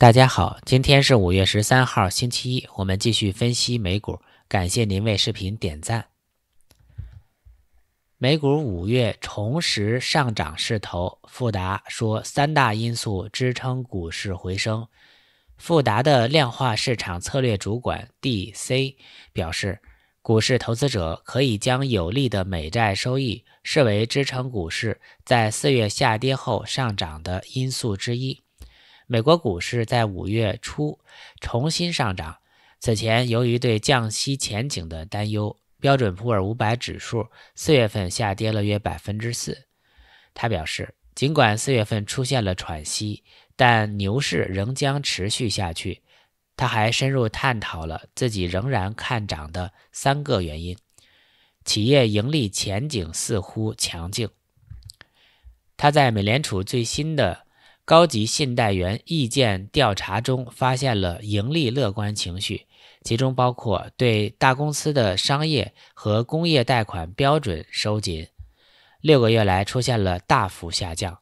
大家好，今天是五月十三号，星期一，我们继续分析美股。感谢您为视频点赞。美股五月重拾上涨势头，富达说三大因素支撑股市回升。富达的量化市场策略主管 DC 表示，股市投资者可以将有利的美债收益视为支撑股市在四月下跌后上涨的因素之一。美国股市在五月初重新上涨。此前，由于对降息前景的担忧，标准普尔五百指数四月份下跌了约百分之四。他表示，尽管四月份出现了喘息，但牛市仍将持续下去。他还深入探讨了自己仍然看涨的三个原因：企业盈利前景似乎强劲。他在美联储最新的。高级信贷员意见调查中发现了盈利乐观情绪，其中包括对大公司的商业和工业贷款标准收紧。六个月来出现了大幅下降。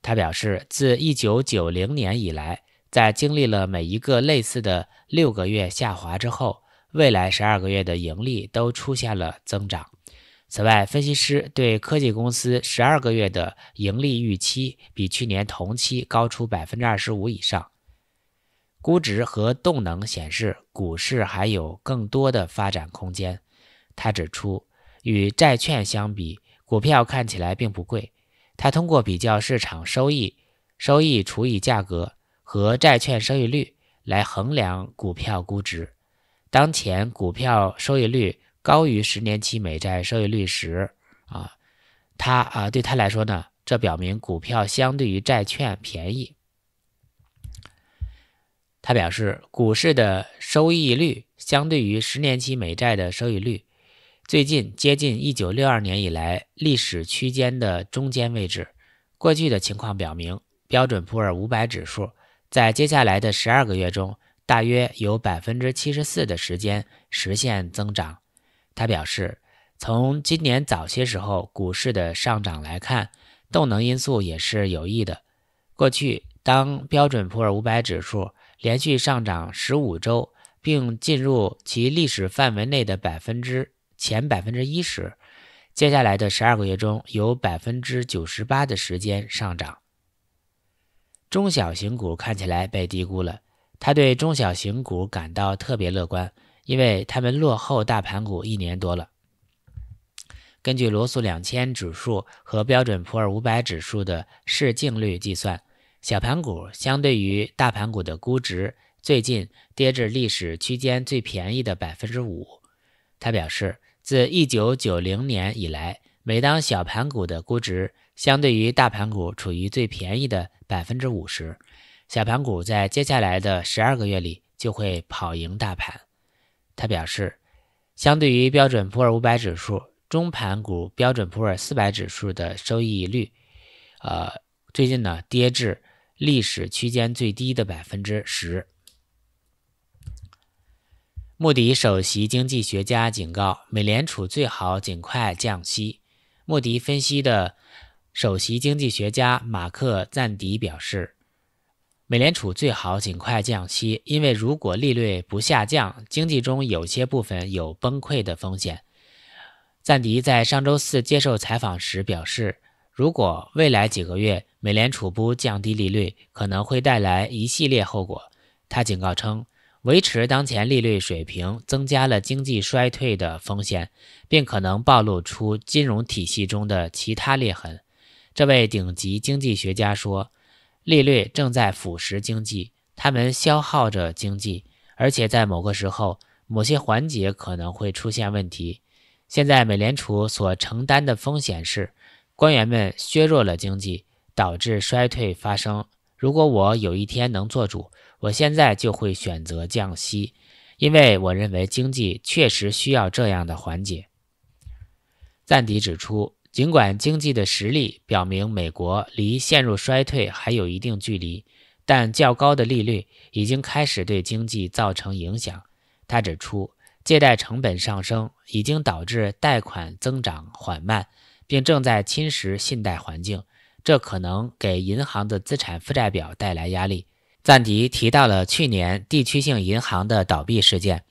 他表示，自1990年以来，在经历了每一个类似的六个月下滑之后，未来十二个月的盈利都出现了增长。此外，分析师对科技公司十二个月的盈利预期比去年同期高出百分之二十五以上。估值和动能显示股市还有更多的发展空间。他指出，与债券相比，股票看起来并不贵。他通过比较市场收益收益除以价格和债券收益率来衡量股票估值。当前股票收益率。高于十年期美债收益率时，啊，他啊，对他来说呢，这表明股票相对于债券便宜。他表示，股市的收益率相对于十年期美债的收益率，最近接近一九六二年以来历史区间的中间位置。过去的情况表明，标准普尔五百指数在接下来的十二个月中，大约有百分之七十四的时间实现增长。他表示，从今年早些时候股市的上涨来看，动能因素也是有益的。过去，当标准普尔五百指数连续上涨十五周，并进入其历史范围内的百分之前百分之一时，接下来的十二个月中有百分之九十八的时间上涨。中小型股看起来被低估了，他对中小型股感到特别乐观。因为他们落后大盘股一年多了。根据罗素两千指数和标准普尔五百指数的市净率计算，小盘股相对于大盘股的估值最近跌至历史区间最便宜的百分之五。他表示，自一九九零年以来，每当小盘股的估值相对于大盘股处于最便宜的百分之五时，小盘股在接下来的十二个月里就会跑赢大盘。他表示，相对于标准普尔五百指数，中盘股标准普尔四百指数的收益率，呃，最近呢跌至历史区间最低的百分之十。穆迪首席经济学家警告，美联储最好尽快降息。穆迪分析的首席经济学家马克·赞迪表示。美联储最好尽快降息，因为如果利率不下降，经济中有些部分有崩溃的风险。赞迪在上周四接受采访时表示，如果未来几个月美联储不降低利率，可能会带来一系列后果。他警告称，维持当前利率水平增加了经济衰退的风险，并可能暴露出金融体系中的其他裂痕。这位顶级经济学家说。利率正在腐蚀经济，它们消耗着经济，而且在某个时候，某些环节可能会出现问题。现在，美联储所承担的风险是，官员们削弱了经济，导致衰退发生。如果我有一天能做主，我现在就会选择降息，因为我认为经济确实需要这样的缓解。赞迪指出。尽管经济的实力表明美国离陷入衰退还有一定距离，但较高的利率已经开始对经济造成影响。他指出，借贷成本上升已经导致贷款增长缓慢，并正在侵蚀信贷环境，这可能给银行的资产负债表带来压力。赞迪提到了去年地区性银行的倒闭事件。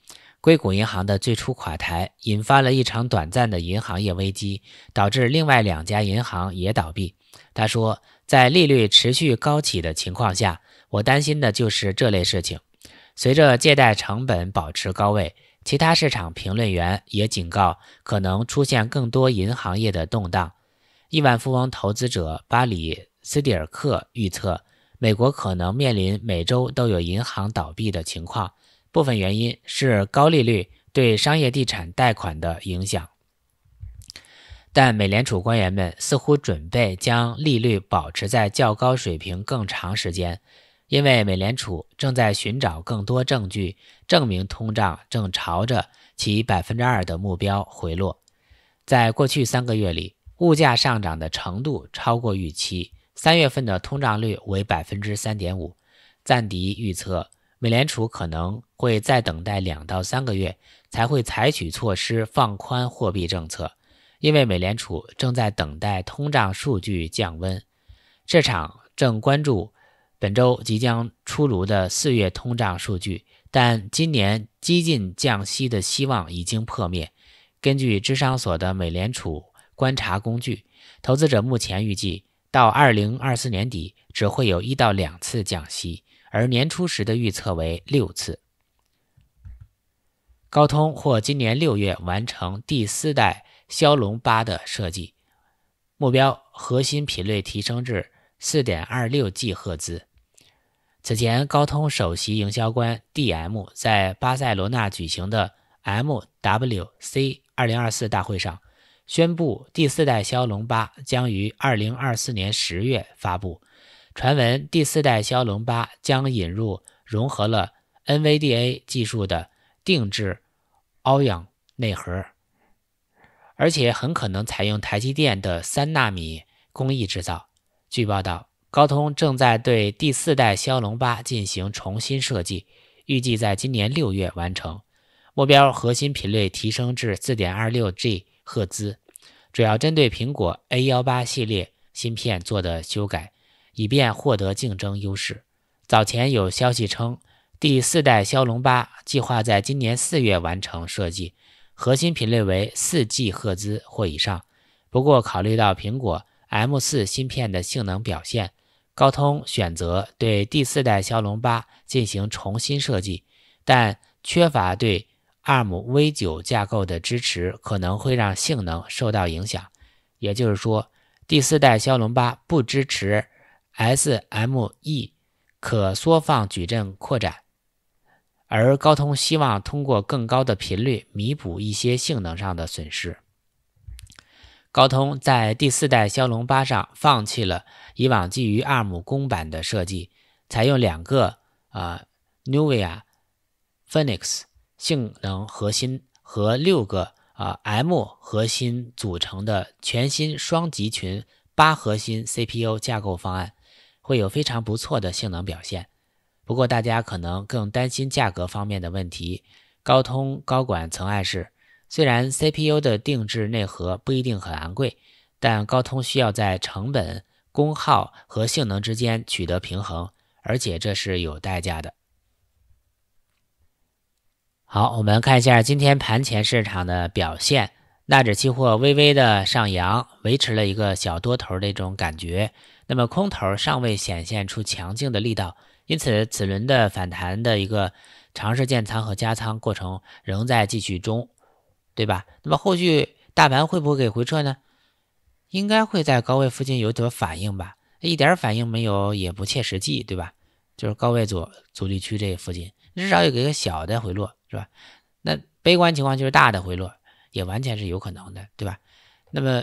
硅谷银行的最初垮台引发了一场短暂的银行业危机，导致另外两家银行也倒闭。他说：“在利率持续高企的情况下，我担心的就是这类事情。随着借贷成本保持高位，其他市场评论员也警告可能出现更多银行业的动荡。”亿万富翁投资者巴里斯蒂尔克预测，美国可能面临每周都有银行倒闭的情况。部分原因是高利率对商业地产贷款的影响，但美联储官员们似乎准备将利率保持在较高水平更长时间，因为美联储正在寻找更多证据证明通胀正朝着其百分之二的目标回落。在过去三个月里，物价上涨的程度超过预期，三月份的通胀率为百分之三点五，暂敌预测。美联储可能。会再等待两到三个月才会采取措施放宽货币政策，因为美联储正在等待通胀数据降温。市场正关注本周即将出炉的四月通胀数据，但今年激进降息的希望已经破灭。根据智商所的美联储观察工具，投资者目前预计到2024年底只会有一到两次降息，而年初时的预测为六次。高通或今年六月完成第四代骁龙八的设计目标，核心频率提升至四点二六 G 赫兹。此前，高通首席营销官 D.M. 在巴塞罗那举行的 MWC 二零二四大会上宣布，第四代骁龙八将于二零二四年十月发布。传闻，第四代骁龙八将引入融合了 n v d a 技术的。定制 o 氧化内核，而且很可能采用台积电的三纳米工艺制造。据报道，高通正在对第四代骁龙八进行重新设计，预计在今年六月完成。目标核心频率提升至四点二六 G 赫兹，主要针对苹果 A 幺八系列芯片做的修改，以便获得竞争优势。早前有消息称。第四代骁龙八计划在今年四月完成设计，核心频率为四 G 赫兹或以上。不过，考虑到苹果 M 四芯片的性能表现，高通选择对第四代骁龙八进行重新设计，但缺乏对 ARM V 九架构的支持，可能会让性能受到影响。也就是说，第四代骁龙八不支持 SME 可缩放矩阵扩展。而高通希望通过更高的频率弥补一些性能上的损失。高通在第四代骁龙八上放弃了以往基于 ARM 公版的设计，采用两个啊 n v i a Phoenix 性能核心和六个啊 M 核心组成的全新双集群八核心 CPU 架构方案，会有非常不错的性能表现。不过，大家可能更担心价格方面的问题。高通高管曾暗示，虽然 CPU 的定制内核不一定很昂贵，但高通需要在成本、功耗和性能之间取得平衡，而且这是有代价的。好，我们看一下今天盘前市场的表现。纳指期货微微的上扬，维持了一个小多头的一种感觉。那么，空头尚未显现出强劲的力道。因此，此轮的反弹的一个尝试建仓和加仓过程仍在继续中，对吧？那么后续大盘会不会给回撤呢？应该会在高位附近有所反应吧？一点反应没有也不切实际，对吧？就是高位阻阻力区这附近，至少有一个小的回落，是吧？那悲观情况就是大的回落，也完全是有可能的，对吧？那么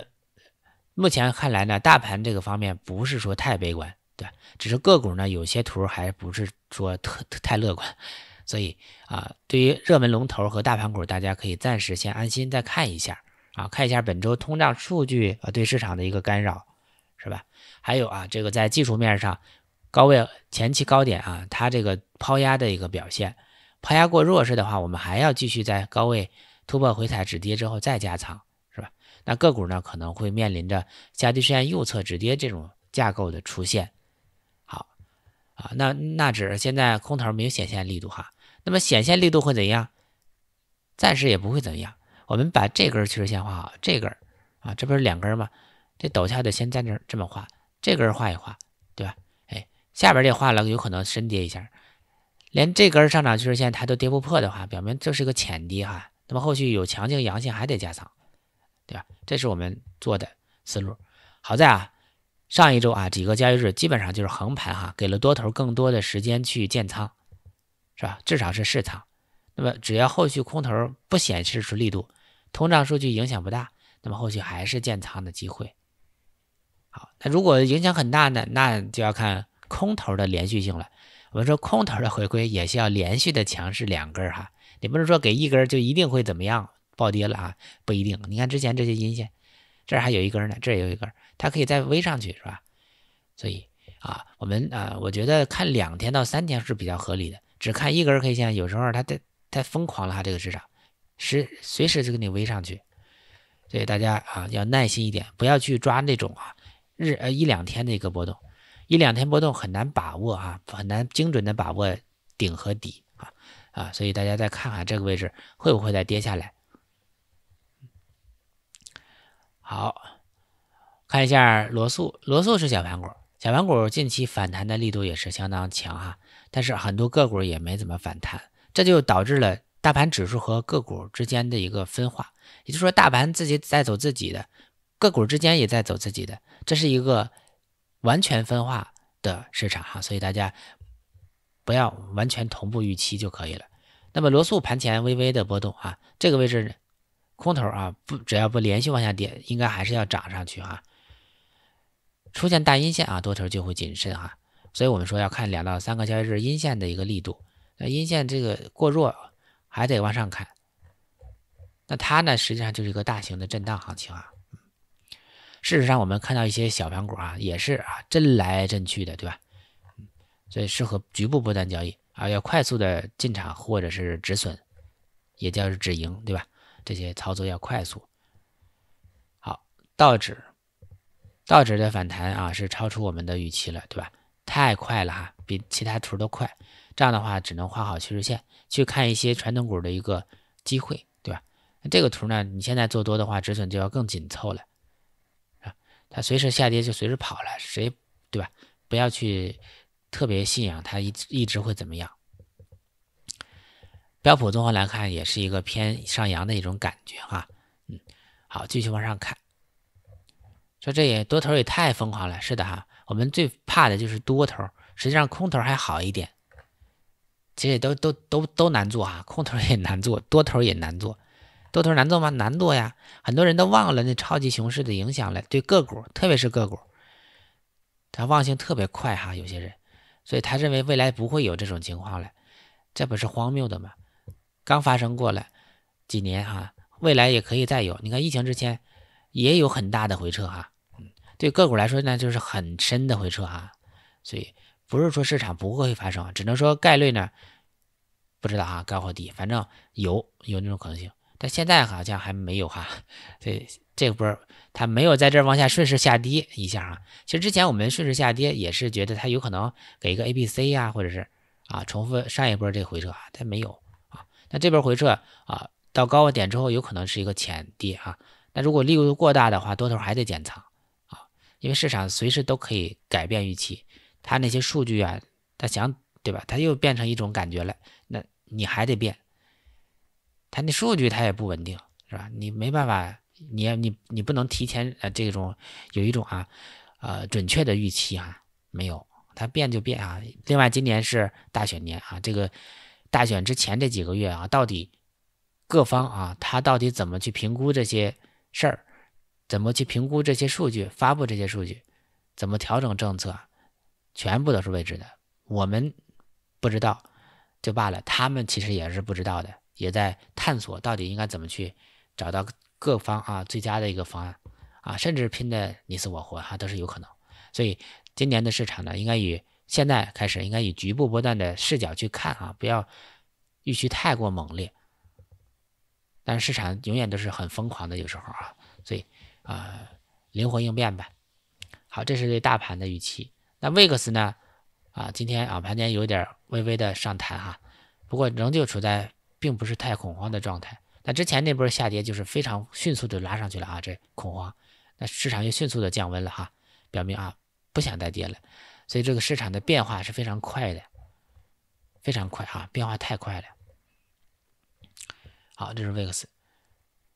目前看来呢，大盘这个方面不是说太悲观。对，只是个股呢，有些图还不是说特太乐观，所以啊，对于热门龙头和大盘股，大家可以暂时先安心，再看一下啊，看一下本周通胀数据啊对市场的一个干扰，是吧？还有啊，这个在技术面上，高位前期高点啊，它这个抛压的一个表现，抛压过弱势的话，我们还要继续在高位突破回踩止跌之后再加仓，是吧？那个股呢，可能会面临着下跌线右侧止跌这种架构的出现。啊，那那只是现在空头没有显现力度哈，那么显现力度会怎样？暂时也不会怎样。我们把这根趋势线画好，这根儿啊，这不是两根吗？这陡下的先在那儿这么画，这根画一画，对吧？哎，下边这画了，有可能深跌一下。连这根上涨趋势线它都跌不破的话，表明这是一个浅跌哈。那么后续有强劲阳线还得加仓，对吧？这是我们做的思路。好在啊。上一周啊，几个交易日基本上就是横盘哈，给了多头更多的时间去建仓，是吧？至少是试仓。那么只要后续空头不显示出力度，通胀数据影响不大，那么后续还是建仓的机会。好，那如果影响很大呢？那就要看空头的连续性了。我们说空头的回归也是要连续的强势两根哈，你不能说给一根就一定会怎么样暴跌了啊，不一定。你看之前这些阴线，这儿还有一根呢，这有一根。它可以再微上去，是吧？所以啊，我们啊，我觉得看两天到三天是比较合理的。只看一根 K 线，有时候它太太疯狂了哈，这个市场是随时就给你推上去。所以大家啊，要耐心一点，不要去抓那种啊日呃一两天的一个波动，一两天波动很难把握啊，很难精准的把握顶和底啊啊。所以大家再看看这个位置会不会再跌下来。好。看一下罗素，罗素是小盘股，小盘股近期反弹的力度也是相当强哈，但是很多个股也没怎么反弹，这就导致了大盘指数和个股之间的一个分化，也就是说大盘自己在走自己的，个股之间也在走自己的，这是一个完全分化的市场哈，所以大家不要完全同步预期就可以了。那么罗素盘前微微的波动啊，这个位置空头啊，不只要不连续往下跌，应该还是要涨上去啊。出现大阴线啊，多头就会谨慎啊。所以我们说要看两到三个交易日阴线的一个力度，那阴线这个过弱还得往上看。那它呢，实际上就是一个大型的震荡行情啊。事实上，我们看到一些小盘股啊，也是啊，震来震去的，对吧？所以适合局部波段交易啊，要快速的进场或者是止损，也叫止盈，对吧？这些操作要快速。好，道指。道指的反弹啊，是超出我们的预期了，对吧？太快了哈，比其他图都快。这样的话，只能画好趋势线，去看一些传统股的一个机会，对吧？这个图呢，你现在做多的话，止损就要更紧凑了，啊，它随时下跌就随时跑了，谁对吧？不要去特别信仰它一一直会怎么样。标普综合来看也是一个偏上扬的一种感觉哈，嗯，好，继续往上看。说这也多头也太疯狂了，是的哈，我们最怕的就是多头，实际上空头还好一点，其实都都都都难做哈，空头也难做，多头也难做，多头难做吗？难做呀，很多人都忘了那超级熊市的影响了，对个股，特别是个股，它忘性特别快哈，有些人，所以他认为未来不会有这种情况了，这不是荒谬的吗？刚发生过了几年哈，未来也可以再有，你看疫情之前也有很大的回撤哈。对个股来说呢，就是很深的回撤啊，所以不是说市场不会发生，只能说概率呢不知道啊，高或低，反正有有那种可能性，但现在好像还没有哈，所以这波它没有在这儿往下顺势下跌一下啊。其实之前我们顺势下跌也是觉得它有可能给一个 A、B、C 呀，或者是啊重复上一波这回撤啊，它没有啊。那这波回撤啊，到高点之后有可能是一个浅跌啊。那如果力度过大的话，多头还得减仓。因为市场随时都可以改变预期，他那些数据啊，他想对吧？他又变成一种感觉了，那你还得变。他那数据他也不稳定，是吧？你没办法，你你你不能提前呃这种有一种啊呃准确的预期哈，没有，它变就变啊。另外今年是大选年啊，这个大选之前这几个月啊，到底各方啊，他到底怎么去评估这些事儿？怎么去评估这些数据？发布这些数据，怎么调整政策？全部都是未知的，我们不知道就罢了，他们其实也是不知道的，也在探索到底应该怎么去找到各方啊最佳的一个方案啊，甚至拼的你死我活哈，都是有可能。所以今年的市场呢，应该以现在开始，应该以局部波段的视角去看啊，不要预期太过猛烈。但是市场永远都是很疯狂的，有时候啊，所以。啊，灵活应变吧。好，这是对大盘的预期。那维克斯呢？啊，今天啊盘间有点微微的上弹哈，不过仍旧处在并不是太恐慌的状态。那之前那波下跌就是非常迅速的拉上去了啊，这恐慌。那市场又迅速的降温了哈，表明啊不想再跌了。所以这个市场的变化是非常快的，非常快啊，变化太快了。好，这是 v 克斯。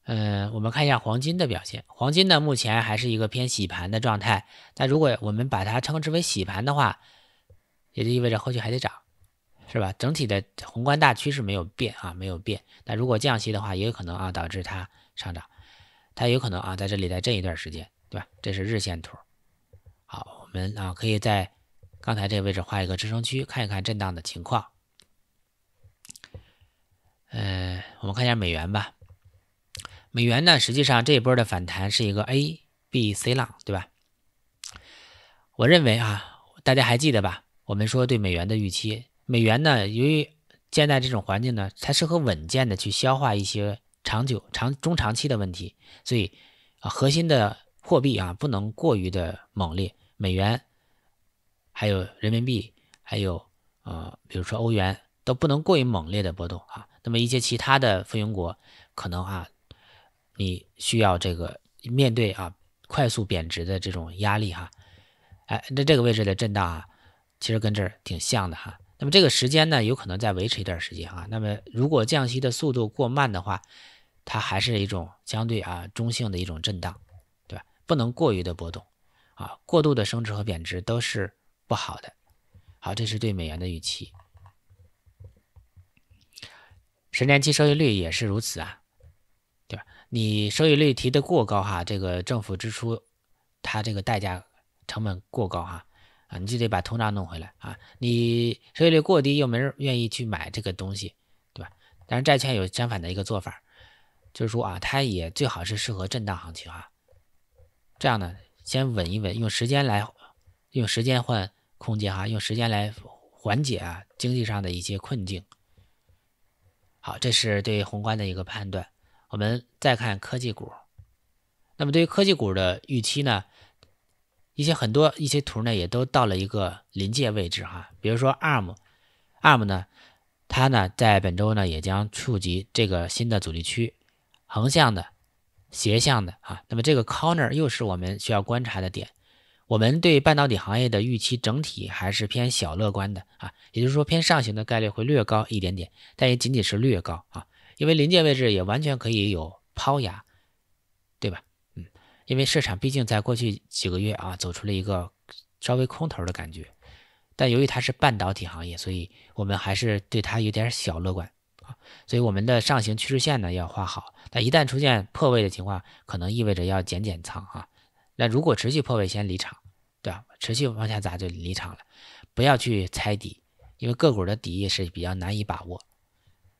嗯，我们看一下黄金的表现。黄金呢，目前还是一个偏洗盘的状态。那如果我们把它称之为洗盘的话，也就意味着后续还得涨，是吧？整体的宏观大趋势没有变啊，没有变。那如果降息的话，也有可能啊导致它上涨，它有可能啊在这里在震一段时间，对吧？这是日线图。好，我们啊可以在刚才这个位置画一个支撑区，看一看震荡的情况。嗯，我们看一下美元吧。美元呢，实际上这一波的反弹是一个 A、B、C 浪，对吧？我认为啊，大家还记得吧？我们说对美元的预期，美元呢，由于现在这种环境呢，它适合稳健的去消化一些长久、长中长期的问题，所以啊，核心的货币啊，不能过于的猛烈，美元、还有人民币、还有啊，比如说欧元，都不能过于猛烈的波动啊。那么一些其他的附庸国可能啊。你需要这个面对啊快速贬值的这种压力哈，哎，那这个位置的震荡啊，其实跟这儿挺像的哈。那么这个时间呢，有可能再维持一段时间啊。那么如果降息的速度过慢的话，它还是一种相对啊中性的一种震荡，对吧？不能过于的波动啊，过度的升值和贬值都是不好的。好，这是对美元的预期，十年期收益率也是如此啊。你收益率提得过高哈，这个政府支出，它这个代价成本过高哈，啊，你就得把通胀弄回来啊。你收益率过低又没人愿意去买这个东西，对吧？但是债券有相反的一个做法，就是说啊，它也最好是适合震荡行情哈。这样呢，先稳一稳，用时间来，用时间换空间哈，用时间来缓解啊经济上的一些困境。好，这是对宏观的一个判断。我们再看科技股，那么对于科技股的预期呢，一些很多一些图呢也都到了一个临界位置哈，比如说 ARM，ARM 呢，它呢在本周呢也将触及这个新的阻力区，横向的、斜向的啊，那么这个 Corner 又是我们需要观察的点。我们对半导体行业的预期整体还是偏小乐观的啊，也就是说偏上行的概率会略高一点点，但也仅仅是略高啊。因为临界位置也完全可以有抛压，对吧？嗯，因为市场毕竟在过去几个月啊走出了一个稍微空头的感觉，但由于它是半导体行业，所以我们还是对它有点小乐观啊。所以我们的上行趋势线呢要画好，但一旦出现破位的情况，可能意味着要减减仓啊。那如果持续破位，先离场，对吧？持续往下砸就离场了，不要去猜底，因为个股的底也是比较难以把握。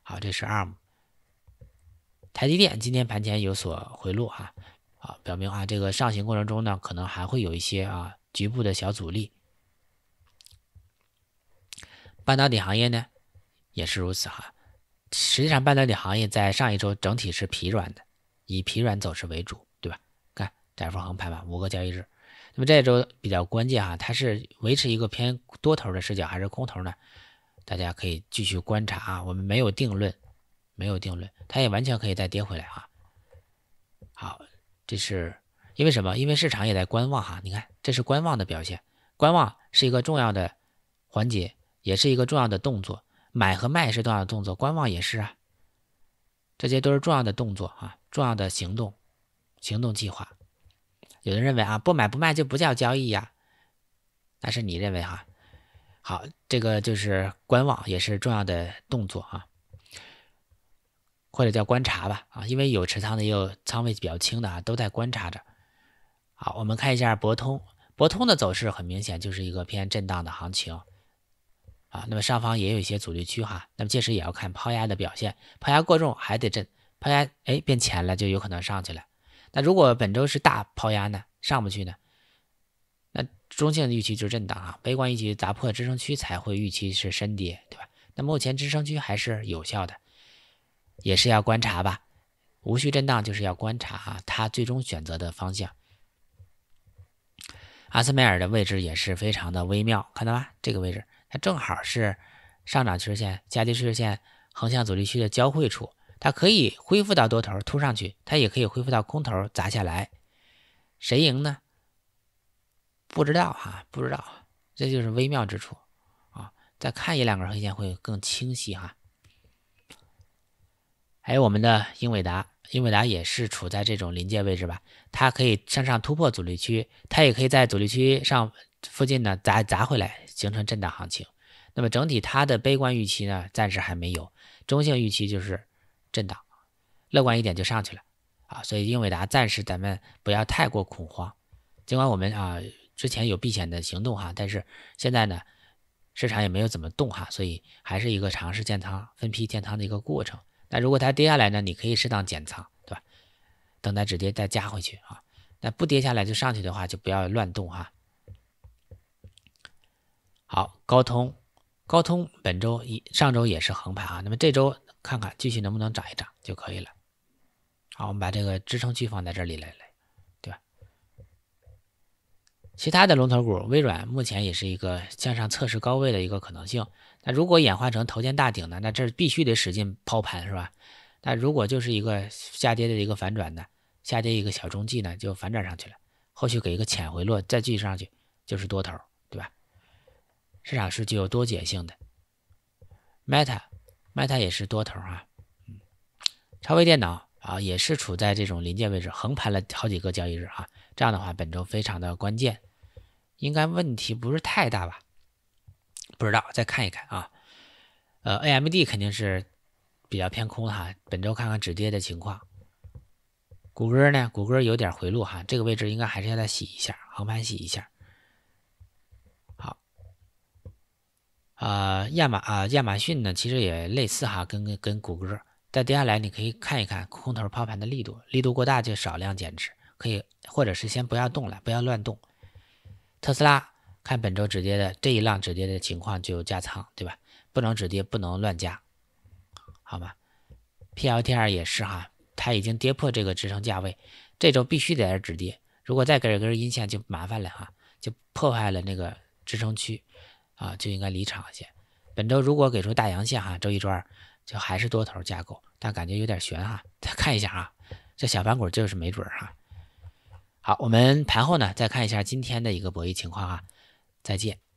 好，这是 ARM。台积电今天盘前有所回落哈，啊，表明啊这个上行过程中呢，可能还会有一些啊局部的小阻力。半导体行业呢也是如此哈。实际上，半导体行业在上一周整体是疲软的，以疲软走势为主，对吧？看窄幅横盘吧，五个交易日。那么这一周比较关键哈，它是维持一个偏多头的视角还是空头呢？大家可以继续观察啊，我们没有定论。没有定论，它也完全可以再跌回来啊。好，这是因为什么？因为市场也在观望哈。你看，这是观望的表现，观望是一个重要的环节，也是一个重要的动作。买和卖是重要的动作，观望也是啊。这些都是重要的动作啊，重要的行动、行动计划。有人认为啊，不买不卖就不叫交易呀，那是你认为哈。好，这个就是观望，也是重要的动作啊。或者叫观察吧，啊，因为有持仓的也有仓位比较轻的啊，都在观察着。好，我们看一下博通，博通的走势很明显就是一个偏震荡的行情，啊，那么上方也有一些阻力区哈，那么届时也要看抛压的表现，抛压过重还得震，抛压哎变浅了就有可能上去了。那如果本周是大抛压呢，上不去呢？那中性的预期就是震荡啊，悲观预期砸破支撑区才会预期是深跌，对吧？那目前支撑区还是有效的。也是要观察吧，无序震荡就是要观察啊，它最终选择的方向。阿斯麦尔的位置也是非常的微妙，看到吧？这个位置它正好是上涨趋势线、下跌趋势线、横向阻力区的交汇处，它可以恢复到多头突上去，它也可以恢复到空头砸下来，谁赢呢？不知道哈，不知道，这就是微妙之处啊。再看一两根黑线会更清晰哈。还有我们的英伟达，英伟达也是处在这种临界位置吧？它可以向上突破阻力区，它也可以在阻力区上附近呢砸砸回来，形成震荡行情。那么整体它的悲观预期呢，暂时还没有，中性预期就是震荡，乐观一点就上去了啊。所以英伟达暂时咱们不要太过恐慌，尽管我们啊之前有避险的行动哈，但是现在呢市场也没有怎么动哈，所以还是一个尝试建仓、分批建仓的一个过程。那如果它跌下来呢？你可以适当减仓，对吧？等待止跌再加回去啊。那不跌下来就上去的话，就不要乱动哈。好，高通，高通本周一上周也是横盘啊。那么这周看看继续能不能涨一涨就可以了。好，我们把这个支撑区放在这里来来。其他的龙头股，微软目前也是一个向上测试高位的一个可能性。那如果演化成头肩大顶呢？那这必须得使劲抛盘，是吧？那如果就是一个下跌的一个反转呢？下跌一个小中继呢，就反转上去了，后续给一个浅回落，再继续上去就是多头，对吧？市场是具有多解性的。Meta，Meta 也是多头啊。嗯，超微电脑啊，也是处在这种临界位置，横盘了好几个交易日啊。这样的话，本周非常的关键。应该问题不是太大吧？不知道，再看一看啊。呃，AMD 肯定是比较偏空哈，本周看看止跌的情况。谷歌呢？谷歌有点回落哈，这个位置应该还是要再洗一下，横盘洗一下。好，呃，亚马啊，亚马逊呢，其实也类似哈，跟跟跟谷歌。再接下来你可以看一看空头抛盘的力度，力度过大就少量减持，可以，或者是先不要动了，不要乱动。特斯拉看本周止跌的这一浪止跌的情况就加仓对吧？不能止跌，不能乱加，好吗？P L T R 也是哈，它已经跌破这个支撑价位，这周必须得止跌。如果再给一根阴线就麻烦了哈，就破坏了那个支撑区啊，就应该离场些。本周如果给出大阳线哈，周一周二就还是多头加构，但感觉有点悬哈。再看一下啊，这小盘股就是没准儿哈。好，我们盘后呢再看一下今天的一个博弈情况啊。再见。